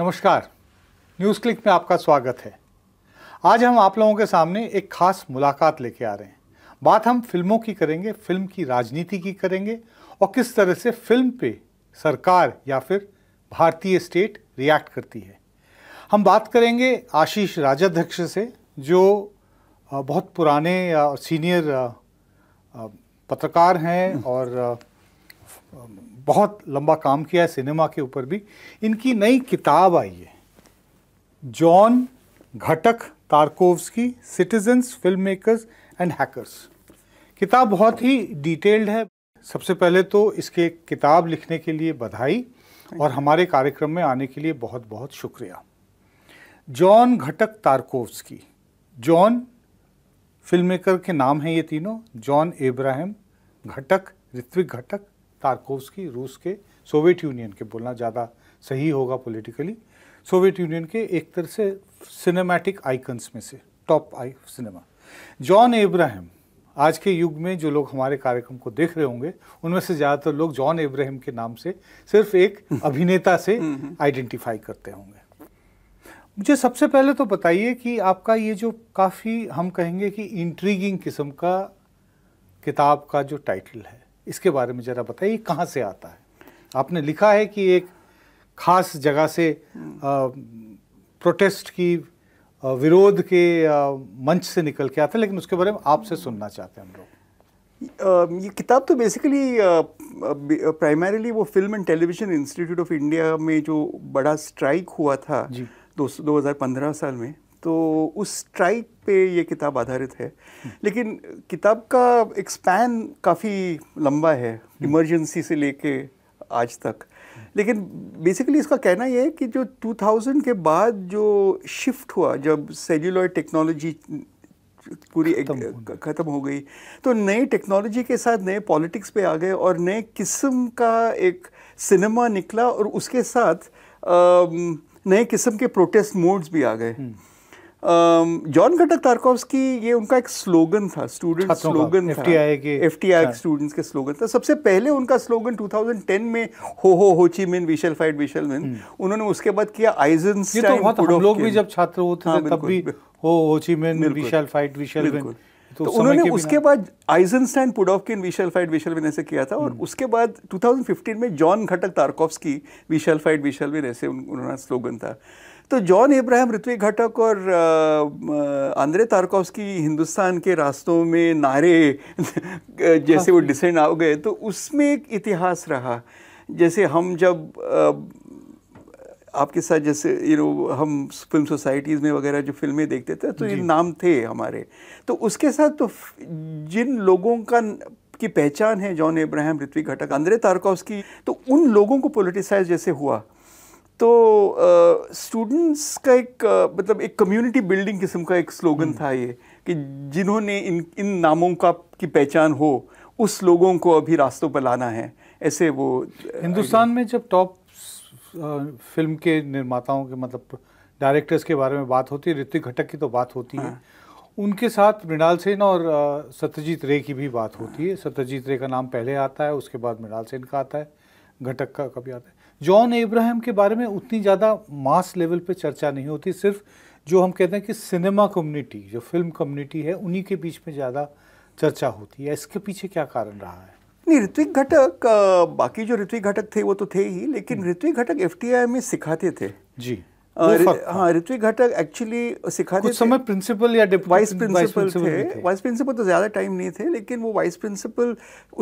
नमस्कार news click में आपका स्वागत है आज हम आप लोगों के सामने एक खास मुलाकात लेके आ रहे हैं बात हम फिल्मों की करेंगे फिल्म की राजनीति की करेंगे और किस तरह से फिल्म पे सरकार या फिर भारतीय स्टेट रिएक्ट करती है हम बात करेंगे आशीष राजाध्यक्ष से जो बहुत पुराने सीनियर पत्रकार हैं और बहुत लंबा काम किया है सिनेमा के ऊपर भी इनकी नई किताब आई है जॉन घटक की citizens film makers and hackers किताब बहुत ही डिटेल्ड है सबसे पहले तो इसके किताब लिखने के लिए बधाई और हमारे कार्यक्रम में आने के लिए बहुत बहुत शुक्रिया जॉन घटक की जॉन फिल्म मेकर के नाम हैं ये तीनों जॉन इब्राहिम घटक ऋत्विक घटक तारकोवस्की रूस के सोवियत यूनियन के बोलना ज़्यादा सही होगा पॉलिटिकली सोवियत यूनियन के एक तरह से सिनेमैटिक आइकन्स में से टॉप आई सिनेमा जॉन एब्राहम आज के युग में जो लोग हमारे कार्यक्रम को देख रहे होंगे उनमें से ज़्यादातर लोग जॉन एब्राहम के नाम से सिर्फ एक अभिनेता से आइडेंटिफाई हम्म, हम्म। करते होंगे मुझे सबसे पहले तो बताइए कि आपका ये जो काफ़ी हम कहेंगे कि इंट्रीगिंग किस्म का किताब का जो टाइटल है इसके बारे में ज़रा बताइए कहाँ से आता है आपने लिखा है कि एक खास जगह से आ, हम्म। प्रोटेस्ट की विरोध के आ, मंच से निकल के आता है लेकिन उसके बारे में आपसे हम्म। सुनना चाहते हैं हम लोग ये किताब तो बेसिकली प्राइमरीली वो film and television institute of India में जो बड़ा स्ट्राइक हुआ था दो, पंद्रह साल में तो उस स्ट्राइक पे ये किताब आधारित है लेकिन किताब का एक स्पैन काफ़ी लंबा है इमरजेंसी से लेके आज तक लेकिन बेसिकली इसका कहना ये है कि जो 2000 के बाद जो शिफ्ट हुआ जब सेल्यूलॉइड टेक्नोलॉजी पूरी ख़त्म हो गई तो नई टेक्नोलॉजी के साथ नए पॉलिटिक्स पे आ गए और नए किस्म का एक सिनेमा निकला और उसके साथ नए किस्म के प्रोटेस्ट मोड्स भी आ गए हम्म। जॉन घटक तारकोवस्की ये उनका एक स्लोगन था स्टूडेंट स्लोगन था एफटीआई के एफटीआई स्टूडेंट्स के स्लोगन हाँ। था सबसे पहले उनका स्लोगन 2010 में हो हो Ho Chi Minh we shall fight we shall win उन्होंने उसके बाद किया आइजनस्टाइन तो हम लोग भी जब छात्र होते हाँ, थे तब भी हो Ho Chi Minh we shall fight we shall win तो, तो उन्होंने उसके बाद आइजनस्टाइन पुडोव के विशल फाइट विशल विन ऐसे किया था और हम्म। उसके बाद 2015 में जॉन घटक तारकोव्स की विशल फाइट विशल विन ऐसे उन्होंने स्लोगन था तो जॉन इब्राहिम ऋत्विक घटक और आंद्रे तारकोवस्की हिंदुस्तान के रास्तों में नारे जैसे वो डिसेंड आ गए तो उसमें एक इतिहास रहा जैसे हम जब आपके साथ जैसे यू नो हम फिल्म सोसाइटीज़ में वगैरह जो फिल्में देखते थे तो ये नाम थे हमारे तो उसके साथ तो जिन लोगों का की पहचान है जॉन इब्राहिम ऋत्विक घटक अंद्रे तारकोवस्की तो उन लोगों को पोलिटिसाइज जैसे हुआ तो स्टूडेंट्स का एक मतलब एक कम्युनिटी बिल्डिंग किस्म का एक स्लोगन हम्म। था ये कि जिन्होंने इन इन नामों का की पहचान हो उस लोगों को अभी रास्तों पर लाना है ऐसे वो हिंदुस्तान में जब टॉप फिल्म के निर्माताओं के मतलब डायरेक्टर्स के बारे में बात होती है ऋतिक घटक की तो बात होती हाँ। है उनके साथ मृणाल सेन और सत्यजीत रे की भी बात होती है हाँ। सत्यजीत रे का नाम पहले आता है उसके बाद मृणाल सेन का आता है घटक का कभी आता है जॉन एब्राहम के बारे में उतनी ज़्यादा मास लेवल पे चर्चा नहीं होती सिर्फ जो हम कहते हैं कि सिनेमा कम्युनिटी जो फिल्म कम्युनिटी है उन्हीं के बीच में ज़्यादा चर्चा होती है इसके पीछे क्या कारण रहा है नहीं ऋत्विक घटक बाकी जो ऋत्विक घटक थे वो तो थे ही लेकिन हम्म। ऋत्विक घटक एफ में सिखाते थे जी हाँ ऋत्विक घटक एक्चुअली सिखाते कुछ समय प्रिंसिपल या वाइस प्रिंसिपल थे वाइस प्रिंसिपल तो ज़्यादा टाइम नहीं थे लेकिन वो वाइस प्रिंसिपल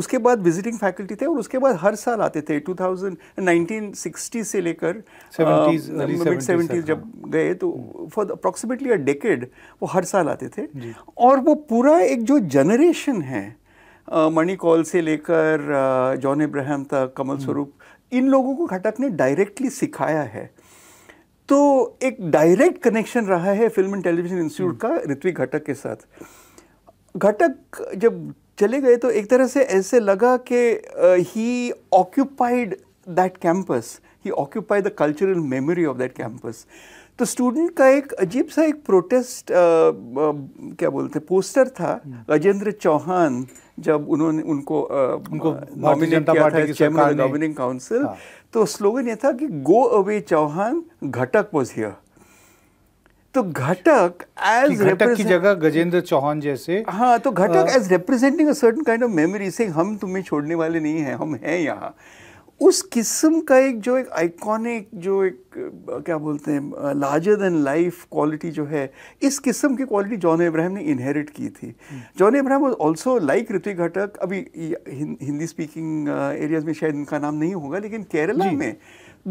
उसके बाद विजिटिंग फैकल्टी थे और उसके बाद हर साल आते थे 2019-60 से लेकर मिड सेवेंटीज जब हाँ। गए तो फॉर अप्रोक्सीमेटली अ डेकेड वो हर साल आते थे और वो पूरा एक जो जनरेशन है मणि कॉल से लेकर जॉन इब्राहम तक कमल हम्म। स्वरूप इन लोगों को घटक ने डायरेक्टली सिखाया है तो एक डायरेक्ट कनेक्शन रहा है फिल्म एंड टेलीविजन इंस्टीट्यूट का ऋत्विक घटक के साथ घटक जब चले गए तो एक तरह से ऐसे लगा कि he occupied that campus he occupied the cultural memory of that campus तो स्टूडेंट का एक अजीब सा एक प्रोटेस्ट आ, आ, क्या बोलते पोस्टर था अजेंद्र हम्म। चौहान जब उन्होंने उनको नॉमिनेट किया था चेयरमैन गवर्निंग काउंसिल तो स्लोगन ये था कि गो अवे चौहान घटक वॉज हियर तो घटक एज घटक की जगह गजेंद्र चौहान जैसे हाँ तो Ghatak as representing a certain kind of memory से हम तुम्हें छोड़ने वाले नहीं हैं हम हैं यहाँ उस किस्म का एक जो एक आइकॉनिक जो एक क्या बोलते हैं लार्जर देन लाइफ क्वालिटी जो है इस किस्म की क्वालिटी जॉन इब्राहम ने इनहेरिट की थी John Abraham was also like Ritwik Ghatak अभी हिंदी स्पीकिंग एरियाज uh, में शायद इनका नाम नहीं होगा लेकिन केरला में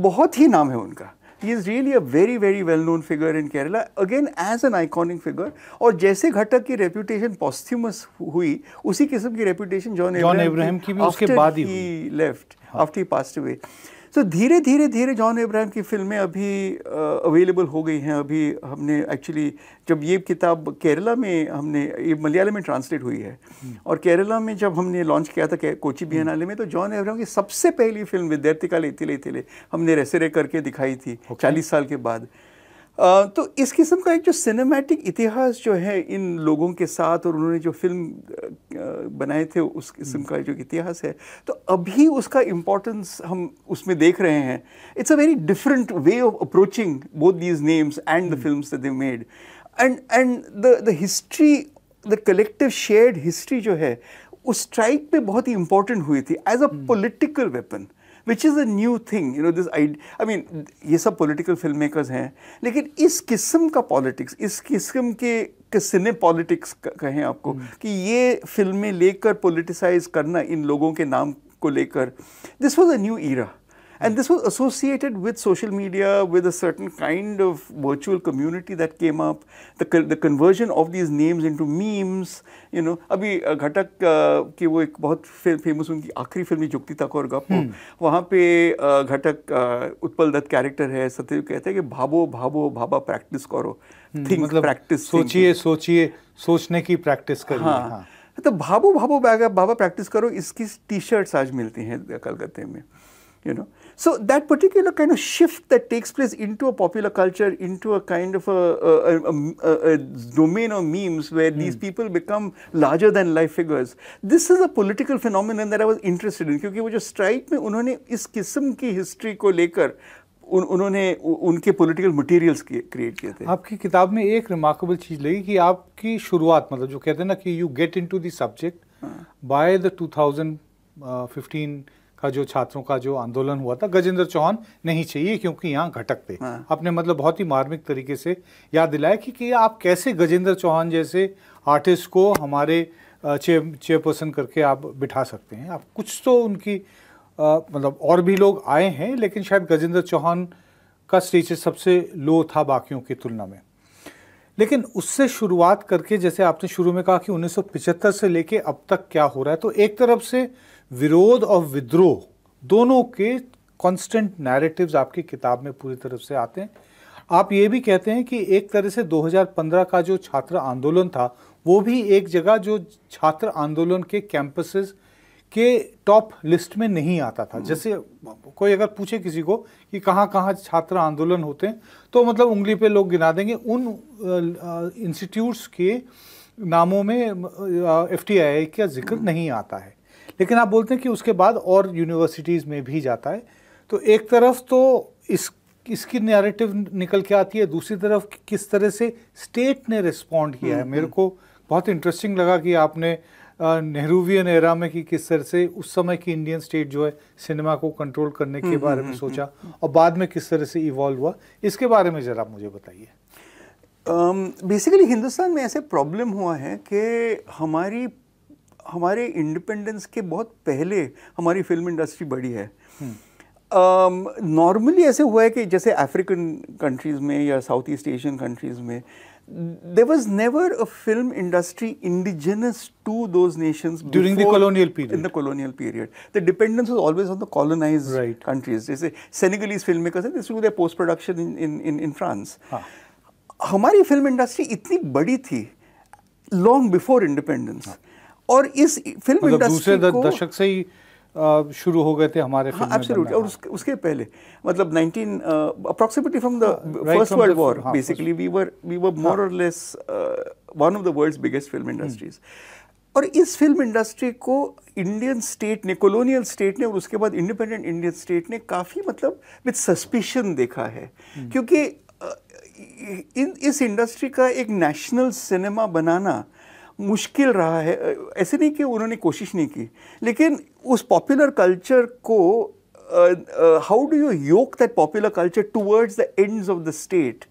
बहुत ही नाम है उनका he is really a very very well known figure in Kerala again as an iconic figure और जैसे घटक की रेप्यूटेशन पॉस्थ्यूमस हुई उसी किस्म की रेप्यूटेशन जॉन एब्राहम की भी उसके बाद he left after he passed away so धीरे धीरे धीरे जॉन इब्राहिम की फिल्में अभी अवेलेबल हो गई हैं अभी हमने एक्चुअली जब ये किताब केरला में हमने ये मलयालम में ट्रांसलेट हुई है हम्म। और केरला में जब हमने लॉन्च किया था कोची हम्म। बी में तो जॉन इब्राहिम की सबसे पहली फिल्म विद्यार्थी का लेते लेते ले हमने रेसरे करके दिखाई थी चालीस साल के बाद तो इस किस्म का एक जो सिनेमैटिक इतिहास जो है इन लोगों के साथ और उन्होंने जो फिल्म बनाए थे उस किस्म का जो इतिहास है तो अभी उसका इम्पोर्टेंस हम उसमें देख रहे हैं it's a very different way of approaching both these names and the film the they made and and the the history the collective shared history जो है उस स्ट्राइक पे बहुत ही इम्पोर्टेंट हुई थी as a political weapon which is a new thing you know this I I mean ये सब political film makers हैं लेकिन इस किस्म का पॉलिटिक्स इस किस्म के सिने पॉलिटिक्स कहें आपको हम्म। कि ये फिल्में लेकर पोलिटिसाइज़ करना इन लोगों के नाम को लेकर this was a new era And this was associated with social media, with a certain kind of virtual community that came up, the, conversion of these names into memes. You know, Abhi uh, Ghatak, who is a very famous unki akhri film, Jukti Thakur Gappo, hmm. pe uh, Ghatak uh, Utpal Dutt character, hai, Satyu kehta hai ki bhabo, bhabo, bhaba, practice karo. Hmm. Think, Matlab, practice. Sochiye, thinking. sochiye, practice karo. तो भाबो भाबो bag बाबा practice करो इसकी T shirts आज मिलती you know? So that particular kind of shift that takes place into a popular culture, into a kind of a, a, a, a a domain of memes where mm. these people become larger than life figures. This is a political phenomenon that I was interested in क्योंकि वो जो strike में उन्होंने इस किस्म की history को लेकर उन, उन्होंने उनके पॉलिटिकल मटेरियल्स क्रिएट किए थे आपकी किताब में एक रिमार्केबल चीज़ लगी कि आपकी शुरुआत मतलब जो कहते हैं ना कि you get into the subject by the 2015 का जो छात्रों का जो आंदोलन हुआ था गजेंद्र चौहान नहीं चाहिए क्योंकि यहाँ घटक थे हाँ। आपने मतलब बहुत ही मार्मिक तरीके से याद दिलाया कि, कि आप कैसे गजेंद्र चौहान जैसे आर्टिस्ट को हमारे चेयरपर्सन करके आप बिठा सकते हैं आप कुछ तो उनकी आ, मतलब और भी लोग आए हैं लेकिन शायद गजेंद्र चौहान का स्टेचे सबसे लो था बाकियों की तुलना में लेकिन उससे शुरुआत करके जैसे आपने शुरू में कहा कि 1975 से लेके अब तक क्या हो रहा है तो एक तरफ से विरोध और विद्रोह दोनों के कांस्टेंट नैरेटिव्स आपकी किताब में पूरी तरफ से आते हैं आप ये भी कहते हैं कि एक तरह से 2015 का जो छात्र आंदोलन था वो भी एक जगह जो छात्र आंदोलन के कैंपसेस के टॉप लिस्ट में नहीं आता था हम्म। जैसे कोई अगर पूछे किसी को कि कहाँ कहाँ छात्र आंदोलन होते हैं तो मतलब उंगली पे लोग गिना देंगे उन इंस्टीट्यूट्स के नामों में एफ का जिक्र हम्म। नहीं आता है लेकिन आप बोलते हैं कि उसके बाद और यूनिवर्सिटीज़ में भी जाता है तो एक तरफ तो इस इसकी नैरेटिव निकल के आती है दूसरी तरफ किस तरह से स्टेट ने रिस्पॉन्ड किया है हम्म, मेरे हम्म। को बहुत इंटरेस्टिंग लगा कि आपने नेहरूवियन एरा में कि किस तरह से उस समय की इंडियन स्टेट जो है सिनेमा को कंट्रोल करने के हम्म, बारे में सोचा और बाद में किस तरह से इवॉल्व हुआ इसके बारे में ज़रा मुझे बताइए बेसिकली um, हिंदुस्तान में ऐसे प्रॉब्लम हुआ है कि हमारी हमारे इंडिपेंडेंस के बहुत पहले हमारी फिल्म इंडस्ट्री बड़ी है नॉर्मली हम्म। um, ऐसे हुआ है कि जैसे अफ्रीकन कंट्रीज में या साउथ ईस्ट एशियन कंट्रीज में there was never a film industry indigenous to the nation during colonial in the colonial period the dependence was always on the colonize countries जैसे Senegalese film makers है this post production in France हमारी film industry इतनी बड़ी थी long before independence और इस film मतलब industry दूसरे को दशक से ही शुरू हो गए थे हमारे हाँ एब्सोल्युटली और उसके, उसके पहले मतलब 19 approximately from the first world war basically we were we were more or less one of the world's biggest film industries और इस फिल्म इंडस्ट्री को इंडियन स्टेट ने कॉलोनियल स्टेट ने और उसके बाद इंडिपेंडेंट इंडियन स्टेट ने काफ़ी मतलब विद सस्पिशन देखा है hmm. क्योंकि uh, इन इस इंडस्ट्री का एक नेशनल सिनेमा बनाना मुश्किल रहा है ऐसे नहीं कि उन्होंने कोशिश नहीं की लेकिन उस पॉपुलर कल्चर को how do you yoke that popular culture towards the ends of the state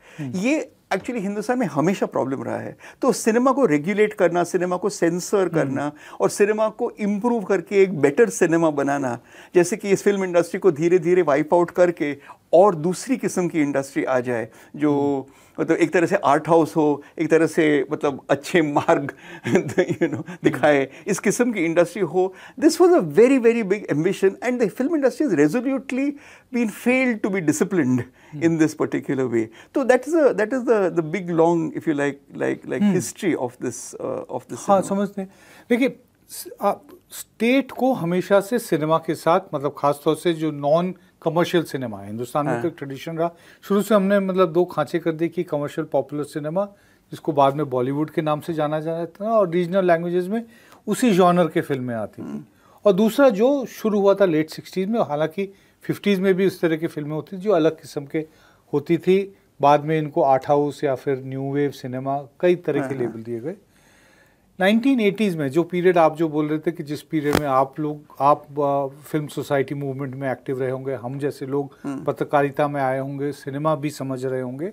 ये एक्चुअली हिंदुस्तान में हमेशा प्रॉब्लम रहा है तो सिनेमा को रेगुलेट करना सिनेमा को सेंसर hmm. करना और सिनेमा को इम्प्रूव करके एक बेटर सिनेमा बनाना जैसे कि इस फिल्म इंडस्ट्री को धीरे धीरे वाइप आउट करके और दूसरी किस्म की इंडस्ट्री आ जाए जो हम्म। मतलब एक तरह से आर्ट हाउस हो एक तरह से मतलब अच्छे मार्ग यू नो दिखाए हम्म। इस किस्म की इंडस्ट्री हो this was a very very big ambition and the film industry is resolutely been failed to be discipline in this particular way तो that is that is the big long if you like like like history of this of this हाँ समझते हैं देखिए आप state को हमेशा से cinema के साथ मतलब खासतौर से जो नॉन कमर्शियल सिनेमा है हिंदुस्तान में हाँ। तो एक ट्रेडिशन रहा शुरू से हमने मतलब दो खांचे कर दी कि कमर्शियल पॉपुलर सिनेमा जिसको बाद में बॉलीवुड के नाम से जाना जाता था और रीजनल लैंग्वेजेस में उसी जॉनर के फिल्में आती थी हम्म। और दूसरा जो शुरू हुआ था लेट सिक्सटीज़ में हालांकि फिफ्टीज़ में भी उस तरह की फिल्में होती थी जो अलग किस्म के होती थी बाद में इनको आर्ट हाउस या फिर न्यू वेव सिनेमा कई तरह के लेबल हाँ, हाँ। दिए गए 1980s में जो पीरियड आप जो बोल रहे थे कि जिस पीरियड में आप लोग आप फिल्म सोसाइटी मूवमेंट में एक्टिव रहे होंगे हम जैसे लोग हम्म। पत्रकारिता में आए होंगे सिनेमा भी समझ रहे होंगे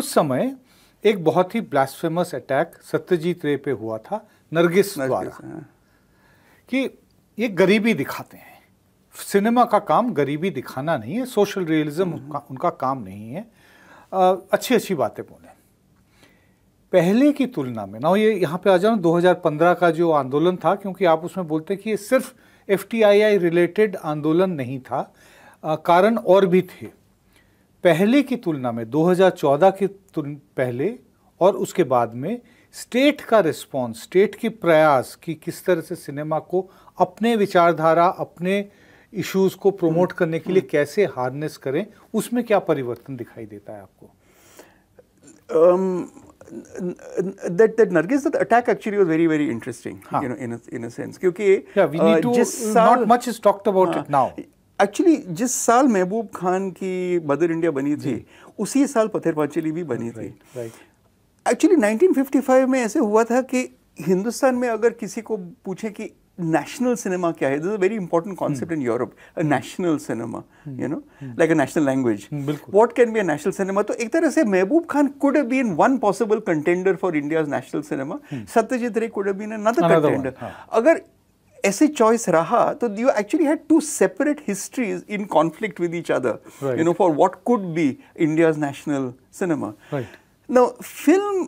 उस समय एक बहुत ही ब्लास्फेमस अटैक सत्यजीत रे पे हुआ था नरगिस द्वारा हाँ। कि ये गरीबी दिखाते हैं सिनेमा का काम गरीबी दिखाना नहीं है सोशल रियलिज्म हम्म। उनका, काम नहीं है अच्छी अच्छी बातें बोले पहले की तुलना में ना ये यहाँ पे आ जाओ 2015 का जो आंदोलन था क्योंकि आप उसमें बोलते कि ये सिर्फ एफ रिलेटेड आंदोलन नहीं था आ, कारण और भी थे पहले की तुलना में 2014 के पहले और उसके बाद में स्टेट का रिस्पॉन्स स्टेट के प्रयास कि किस तरह से सिनेमा को अपने विचारधारा अपने इश्यूज को प्रमोट हम्म, करने के लिए हम्म। कैसे हार्नेस करें उसमें क्या परिवर्तन दिखाई देता है आपको that that Nargis that attack actually was very very interesting huh. you know in a, in a sense क्योंकि yeah, we need uh, to, just साल not much is talked about uh, it now actually जिस साल महबूब खान की बदर India बनी थी उसी साल पथेर पांचली भी बनी right, थी right actually 1955 में ऐसे हुआ था कि हिंदुस्तान में अगर किसी को पूछे कि national cinema kya hai? This is a very important concept hmm. in Europe. A national cinema, hmm. you know, hmm. like a national language. hmm, What can be a national cinema? to ek tarah se Mehboob Khan could have been one possible contender for India's national cinema. hmm. Satyajit Ray could have been another, another contender. One, हाँ. अगर ऐसे choice रहा तो you actually had two separate histories in conflict with each other you know for what could be India's national cinema now film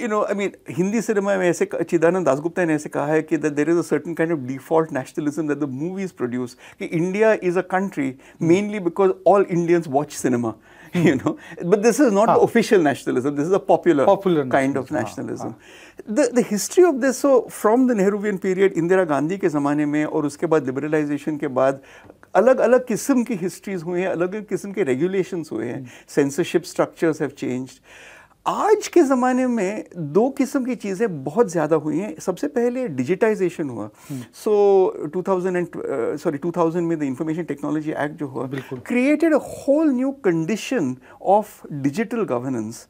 you know I mean Hindi cinema में ऐसे चिदानंद दासगुप्ता ने ऐसे कहा है कि there is a certain kind of default nationalism that the movies produce कि India is a country mainly because all Indians watch cinema you know but this is not official nationalism this is a popular popular kind of nationalism the history of this so from the Nehruvian period Indira Gandhi के ज़माने में और उसके बाद liberalisation के बाद अलग अलग किस्म की हिस्ट्रीज हुए हैं अलग अलग किस्म के रेगुलेशन हुए हैं सेंसरशिप स्ट्रक्चर्स हैव चेंज्ड आज के ज़माने में दो किस्म की चीज़ें बहुत ज़्यादा हुई हैं सबसे पहले डिजिटाइजेशन हुआ so two thousand and sorry two thousand में द इंफॉर्मेशन टेक्नोलॉजी एक्ट जो हुआ created a whole new condition of digital governance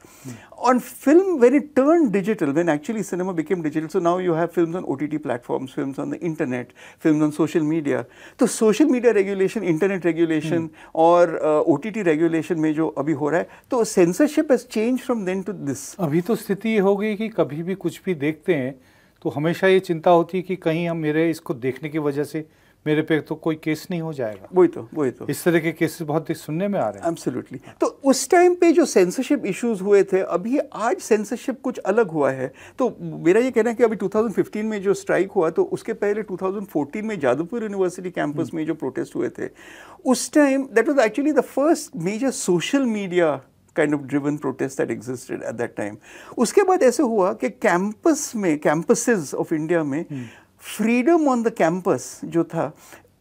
on film, when it turned digital, when actually cinema became digital, so now you have films on OTT platforms, films on the internet, films on social media. so social media regulation, internet regulation hmm. or uh, OTT regulation mein jo abhi ho raha hai to censorship has changed from then to this. अभी तो स्थिति ho gayi ki kabhi bhi kuch bhi dekhte hain to hamesha ye chinta hoti hai ki kahin hum mere isko dekhne ki wajah se मेरे पे तो कोई case नहीं हो जाएगा वही तो वही तो इस तरह के केसेस बहुत ही सुनने में आ रहे हैं एब्सोल्युटली तो उस टाइम पे जो सेंसरशिप इश्यूज हुए थे अभी आज सेंसरशिप कुछ अलग हुआ है तो मेरा ये कहना है कि अभी 2015 में जो स्ट्राइक हुआ तो उसके पहले 2014 में जादवपुर यूनिवर्सिटी कैंपस में जो प्रोटेस्ट हुए थे उस time that was actually the first major social media kind of driven protest that existed at that time उसके बाद ऐसे हुआ कि कैंपस में कैंपसेज ऑफ इंडिया में hmm. freedom on the campus, Jyotha,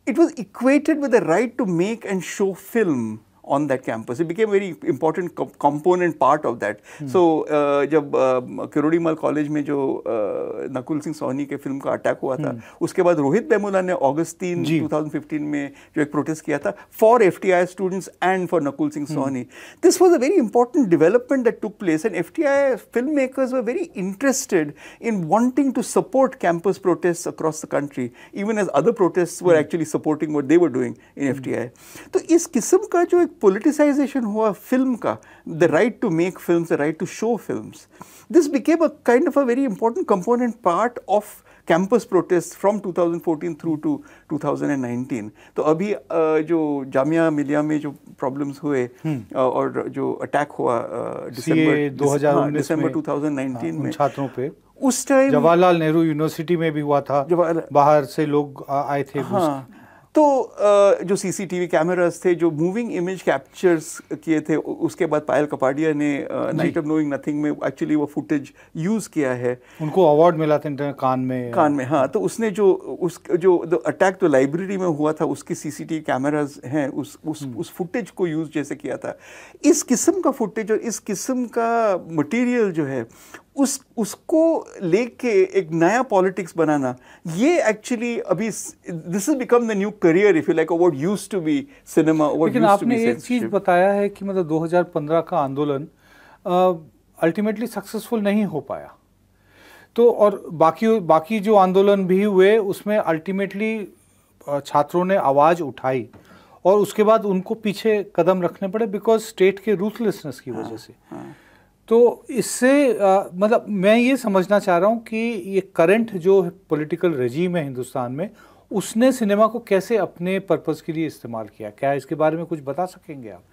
it was equated with the right to make and show film on that campus. It became a very important component part of that. Hmm. So, when uh, uh, Mal College, when uh, Nakul Singh Sohni's film ka attack hua tha, hmm. uske Rohit Bemula ne August 2015, mein jo ek protest kiya tha for FTI students and for Nakul Singh hmm. Sohni. This was a very important development that took place and FTI filmmakers were very interested in wanting to support campus protests across the country, even as other protests were hmm. actually supporting what they were doing in FTI. So, this kisam ka jo ek politicization हुआ film का the right to make film the right to show film this became a kind of a very important component part of campus protest from 2014 through to 2019 तो अभी जो जामिया मिलिया में जो problems हुए हम्म। और जो अटैक हुआ हाँ, दिसंबर 2019 हाँ, में छात्रों पे उस टाइम जवाहरलाल नेहरू यूनिवर्सिटी में भी हुआ था बाहर से लोग आए थे हाँ, तो जो सीसीटीवी कैमरास थे जो मूविंग इमेज कैप्चर्स किए थे उसके बाद पायल कपाडिया ने नाइट ऑफ नोइंग नथिंग में एक्चुअली वो फुटेज यूज़ किया है उनको अवार्ड मिला था कान में कान में हाँ तो उसने जो उस जो अटैक तो लाइब्रेरी में हुआ था उसकी सीसीटीवी कैमरास हैं उस उस हम्म। उस फुटेज को यूज़ जैसे किया था इस किस्म का फुटेज और इस किस्म का मटीरियल जो है उस उसको लेके एक नया पॉलिटिक्स बनाना ये एक्चुअली अभी this is become the new career if you like what used to be cinema लेकिन आपने एक चीज बताया है कि मतलब 2015 का आंदोलन अल्टीमेटली सक्सेसफुल नहीं हो पाया तो और बाकी बाकी जो आंदोलन भी हुए उसमें अल्टीमेटली छात्रों ने आवाज़ उठाई और उसके बाद उनको पीछे कदम रखने पड़े बिकॉज स्टेट के रूथलेसनेस की हाँ, वजह से हाँ, हाँ. तो इससे मतलब मैं ये समझना चाह रहा हूँ कि ये करंट जो पॉलिटिकल रजीम है हिंदुस्तान में उसने सिनेमा को कैसे अपने पर्पज़ के लिए इस्तेमाल किया क्या इसके बारे में कुछ बता सकेंगे आप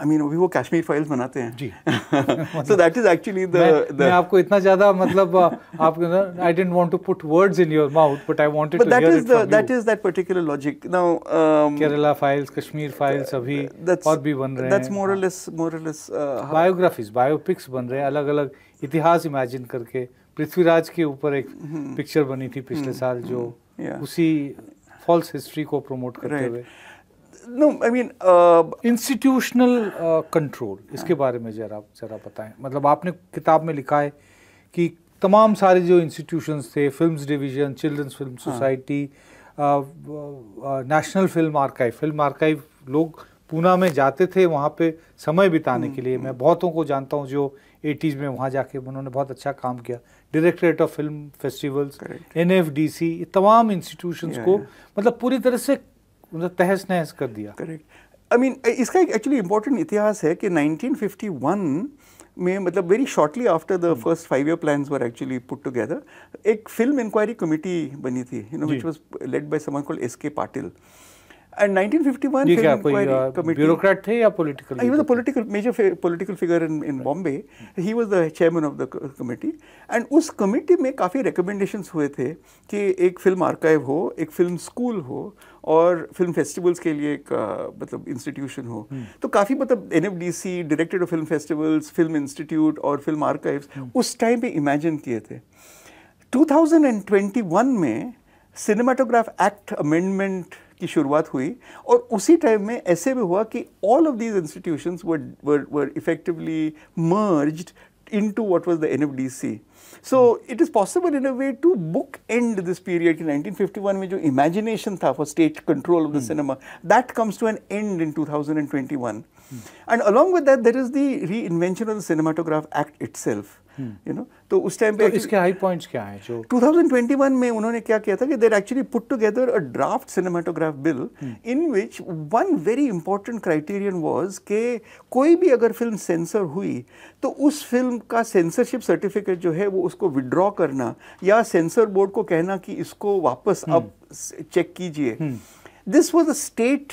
आई मीन mean, अभी वो कश्मीर फाइल्स बनाते हैं जी so that is actually the मैं आपको इतना ज्यादा मतलब आप I didn't want to put words in your mouth but I wanted to hear it from that is that particular logic now Kerala files Kashmir files अभी और भी बन रहे हैं that's more or less more or less biographies biopics बन रहे हैं अलग-अलग इतिहास इमेजिन करके पृथ्वीराज के ऊपर एक पिक्चर हम्म। बनी थी पिछले हम्म। साल जो हम्म। उसी फॉल्स हिस्ट्री को प्रमोट करते हुए no I mean institutional control इसके इसके बारे में जरा जरा बताएं मतलब आपने किताब में लिखा है कि तमाम सारे जो इंस्टीट्यूशंस थे films division children's film society national film archive film archive लोग पूना में जाते थे वहाँ पे समय बिताने के हम्म, लिए हम्म। मैं बहुतों को जानता हूँ जो एटीज़ में वहाँ जाके उन्होंने बहुत अच्छा काम किया directorate of film festivals N F D C तमाम इंस्टीट्यूशन को मतलब पूरी तरह से मतलब तहस नहस कर दिया करेक्ट आई मीन इसका एक एक्चुअली इम्पोर्टेंट इतिहास है कि 1951 में मतलब very shortly after the first five year plans were actually put together एक फिल्म इंक्वायरी कमिटी बनी थी you know which was led by someone called S K Patil chairman of the committee and उस committee में काफ़ी recommendation हुए थे कि एक फिल्म आर्काइव हो एक फिल्म स्कूल हो और फिल्म फेस्टिवल्स के लिए एक मतलब इंस्टीट्यूशन हो हम्म। तो काफ़ी मतलब N F D C directorate of film festivals film institute और फिल्म हम्म। आर्काइव उस टाइम पे इमेजिन किए थे two thousand and twenty one में सिनेमाटोग्राफ एक्ट अमेंडमेंट की शुरुआत हुई और उसी टाइम में ऐसे भी हुआ कि all of these institution were were effectively merged into what was the N F D C so it is possible in a way to book and this period की नाइनटीन फिफ्टी वन में जो imagination था for state control of the cinema that comes to an end in two thousand and twenty one and along with that there is the reinvention of the cinematograph act itself you know तो उस time पे तो इसके high points क्या हैं जो 2021 में उन्होंने क्या किया था कि there actually put together a draft cinematograph bill in which one very important criterion was के कोई भी अगर फिल्म सेंसर हुई तो उस फिल्म का सेंसरशिप सर्टिफिकेट जो है वो उसको विड्रॉ करना या सेंसर बोर्ड को कहना कि इसको वापस हम्म। अब चेक कीजिए this was a state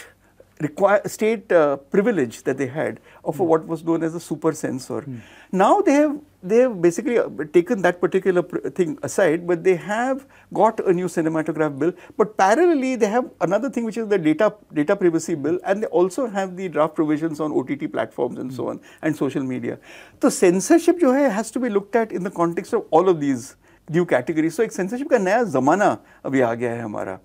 require state uh, privilege that they had of mm. what was known as a super censor. Mm. Now they have they have basically taken that particular thing aside, but they have got a new cinematograph bill. But parallelly, they have another thing which is the data data privacy bill, and they also have the draft provisions on OTT platforms and mm. hmm so on and social media. So censorship jo hai, has to be looked at in the context of all of these new categories. So एक censorship ka naya zamana abhi aa gaya hai hamara.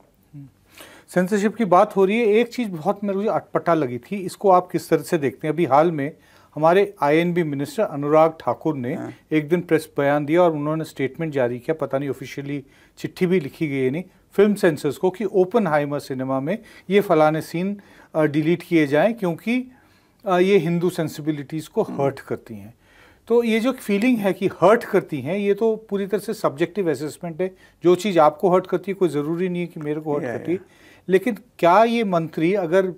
Censorship की बात हो रही है एक चीज़ बहुत मेरे मुझे अटपटा लगी थी इसको आप किस तरह से देखते हैं अभी हाल में हमारे आईएनबी मिनिस्टर अनुराग ठाकुर ने हाँ। एक दिन प्रेस बयान दिया और उन्होंने स्टेटमेंट जारी किया पता नहीं ऑफिशियली चिट्ठी भी लिखी गई है नहीं फिल्म सेंसर्स को कि ओपन हाइमर सिनेमा में ये फलाने सीन डिलीट किए जाएं क्योंकि ये हिंदू सेंसिबिलिटीज़ को हर्ट हाँ। करती हैं तो ये जो फीलिंग है कि हर्ट करती हैं ये तो पूरी तरह से सब्जेक्टिव असेसमेंट है जो चीज़ आपको हर्ट करती है कोई ज़रूरी नहीं है कि मेरे को हर्ट करती लेकिन क्या ये मंत्री अगर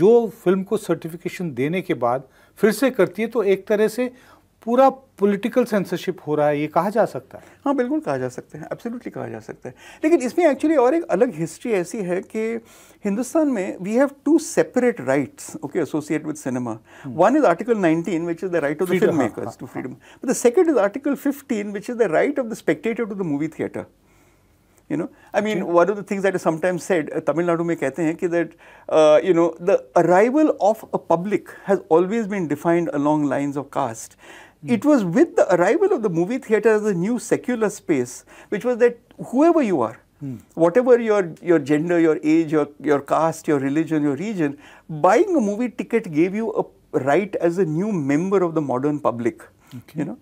जो फिल्म को सर्टिफिकेशन देने के बाद फिर से करती है तो एक तरह से पूरा पॉलिटिकल सेंसरशिप हो रहा है ये कहा जा सकता है हाँ बिल्कुल कहा जा सकता है एब्सोल्युटली कहा जा सकता है लेकिन इसमें एक्चुअली और एक अलग हिस्ट्री ऐसी है कि हिंदुस्तान में we have two separate rights okay associate with cinema one is article 19 which is the right of the film makers to freedom but the second is article 15 which is the right of the spectator to the movie theatre you know i mean one of the things that is sometimes said uh, tamil nadu mein kehte hain ki that uh, you know the arrival of a public has always been defined along lines of caste mm. it was with the arrival of the movie theater as a new secular space which was that whoever you are hmm. whatever your your gender your age your your caste your religion your region buying a movie ticket gave you a right as a new member of the modern public okay. you know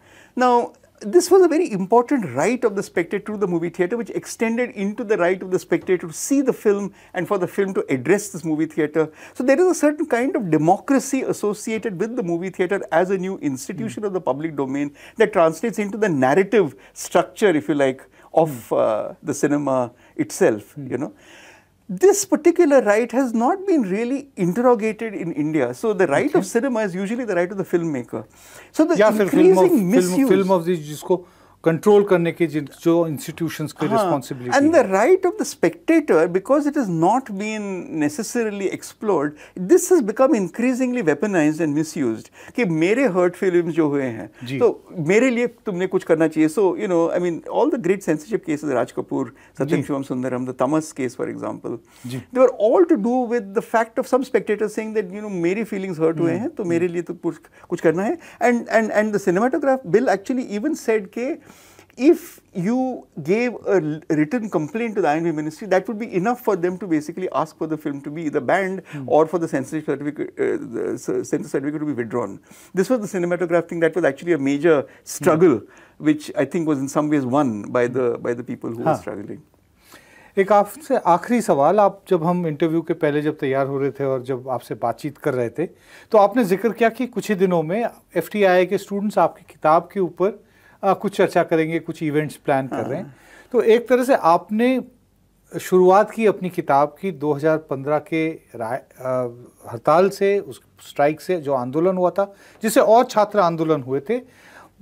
now this was a very important right of the spectator to the movie theater, which extended into the right of the spectator to see the film and for the film to address this movie theater. So there is a certain kind of democracy associated with the movie theater as a new institution mm. of the public domain that translates into the narrative structure, if you like, of uh, the cinema itself, mm. you know this particular right has not been really interrogated in India. So the right okay. of cinema is usually the right of the filmmaker. So the yeah, increasing film, misuse. Film, film of this. Control करने की जो institutions की responsibility and the right of the spectator because it is not been necessarily explored this has become increasingly weaponised and misused कि मेरे hurt feelings जो हुए हैं तो मेरे लिए तुमने कुछ करना चाहिए so you know I mean all the great censorship cases Raj Kapoor Satyam Shivam Sundaram the Tamas case for example they are all to do with the fact of some spectator saying that you know मेरी फीलिंग्स हर्ट हुए हम्म। हैं तो मेरे लिए तो कुछ करना है and and and the cinematograph bill actually even said के if you gave a written complaint to the INV ministry, that would be enough for them to basically ask for the film to be either banned mm. or for the censorship certificate, uh, the censor certificate to be withdrawn. This was the cinematograph thing that was actually a major struggle, mm. which I think was in some ways won by the by the people who huh. were struggling. एक आपसे आखिरी सवाल आप जब हम interview के पहले जब तैयार हो रहे थे और जब आपसे बातचीत कर रहे थे तो आपने जिक्र किया कि कुछ ही दिनों में एफ के स्टूडेंट्स आपकी किताब के ऊपर आ, कुछ चर्चा करेंगे कुछ इवेंट्स प्लान कर रहे हैं हाँ। तो एक तरह से आपने शुरुआत की अपनी किताब की 2015 के राय हड़ताल से उस स्ट्राइक से जो आंदोलन हुआ था जिससे और छात्र आंदोलन हुए थे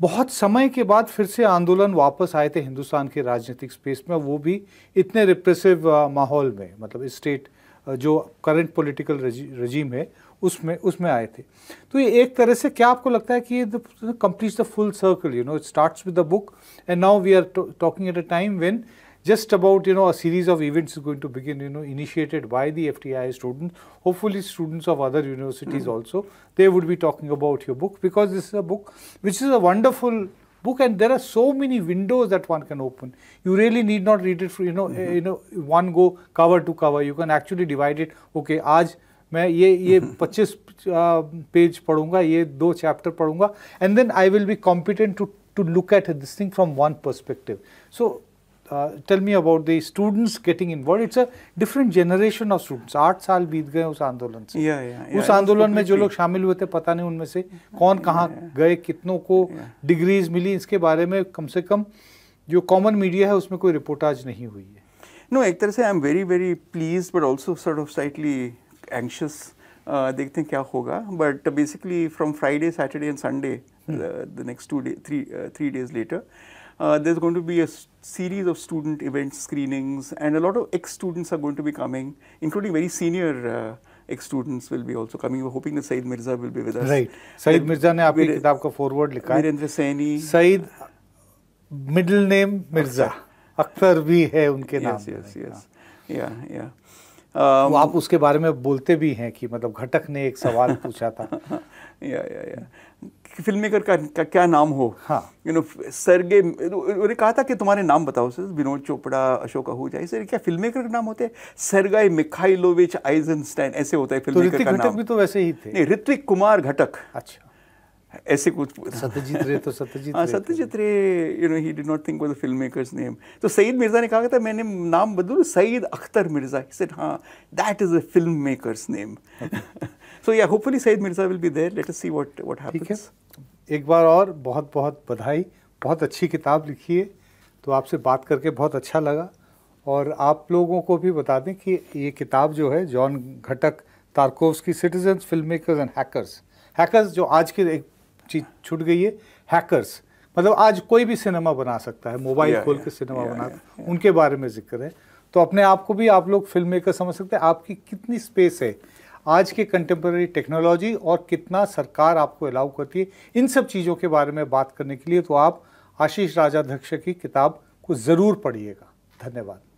बहुत समय के बाद फिर से आंदोलन वापस आए थे हिंदुस्तान के राजनीतिक स्पेस में वो भी इतने रिप्रेसिव माहौल में मतलब स्टेट जो करंट पॉलिटिकल रजीम है उसमें उसमें आए थे तो ये एक तरह से क्या आपको लगता है कि complete the full circle you know it starts with the book and now we are talking at a time when just about you know a series of events going to begin you know initiated by the F T I students hopefully students of other universities also they would be talking about your book because this is a book which is a wonderful book and there are so many windows that one can open you really need not read it for you know mm-hmm. you know one go cover to cover you can actually divide it okay aaj मैं ये ये 25 page पढ़ूंगा ये दो chapter पढ़ूंगा and then I will be competent to to look at this thing from one perspective so tell me about the students getting involve it's a different generation of students आठ साल बीत गए उस आंदोलन से उस आंदोलन में जो लोग शामिल हुए थे पता नहीं उनमें से कौन कहाँ गए कितनों को डिग्रीज मिली इसके बारे में कम से कम जो कॉमन मीडिया है उसमें कोई रिपोर्टाज नहीं हुई है नो एक तरह से I am very very pleased but also sort of slightly anxious uh, देखते हैं क्या होगा but basically from Friday Saturday and Sunday the next two day three three days later there is going to be a series of student events screenings and a of ex students are going to be coming including very senior ex students will be also coming we hoping that Saeed Mirza will be with us right Saeed Mirza ने आपकी किताब का foreword लिखा है Virendra Saini Saeed middle name Mirza अक्सर भी है उनके नाम यस यस यस या या Um, वो आप उसके बारे में बोलते भी हैं कि मतलब घटक ने एक सवाल पूछा था या या या फिल्म मेकर का, का क्या नाम हो हाँ यू नो सरगे उन्होंने कहा था कि तुम्हारे नाम बताओ सर विनोद चोपड़ा अशोक आहूजा ऐसे क्या फिल्म मेकर का नाम होते हैं सरगाई मिखाइलोविच आइजनस्टाइन ऐसे होता है फिल्म मेकर तो का नाम भी तो वैसे ही थे नहीं ऋत्विक कुमार घटक अच्छा ऐसे कुछ सत्यजीत रे तो सत्यजीत हाँ Satyajit Ray you know he did not think the film makers name तो सईद मिर्ज़ा ने कहा था मैंने नाम बदलू सईद अख्तर मिर्ज़ा सेट हाँ that is a film makers name so yeah hopefully Saeed Mirza will be there let us see what what happens एक बार और बहुत बहुत बधाई बहुत अच्छी किताब लिखी है तो आपसे बात करके बहुत अच्छा लगा और आप लोगों को भी बता दें कि ये किताब जो है John Ghatak Tarkovsky citizens film makers and hackers hackers जो आज के एक चीज़ छूट गई है हैकर्स मतलब आज कोई भी सिनेमा बना सकता है मोबाइल खोल के सिनेमा बना उनके बारे में जिक्र है तो अपने आप को भी आप लोग फिल्म मेकर समझ सकते हैं आपकी कितनी स्पेस है आज के कंटेम्प्रेरी टेक्नोलॉजी और कितना सरकार आपको अलाउ करती है इन सब चीज़ों के बारे में बात करने के लिए तो आप आशीष राजाध्यक्ष की किताब को ज़रूर पढ़िएगा धन्यवाद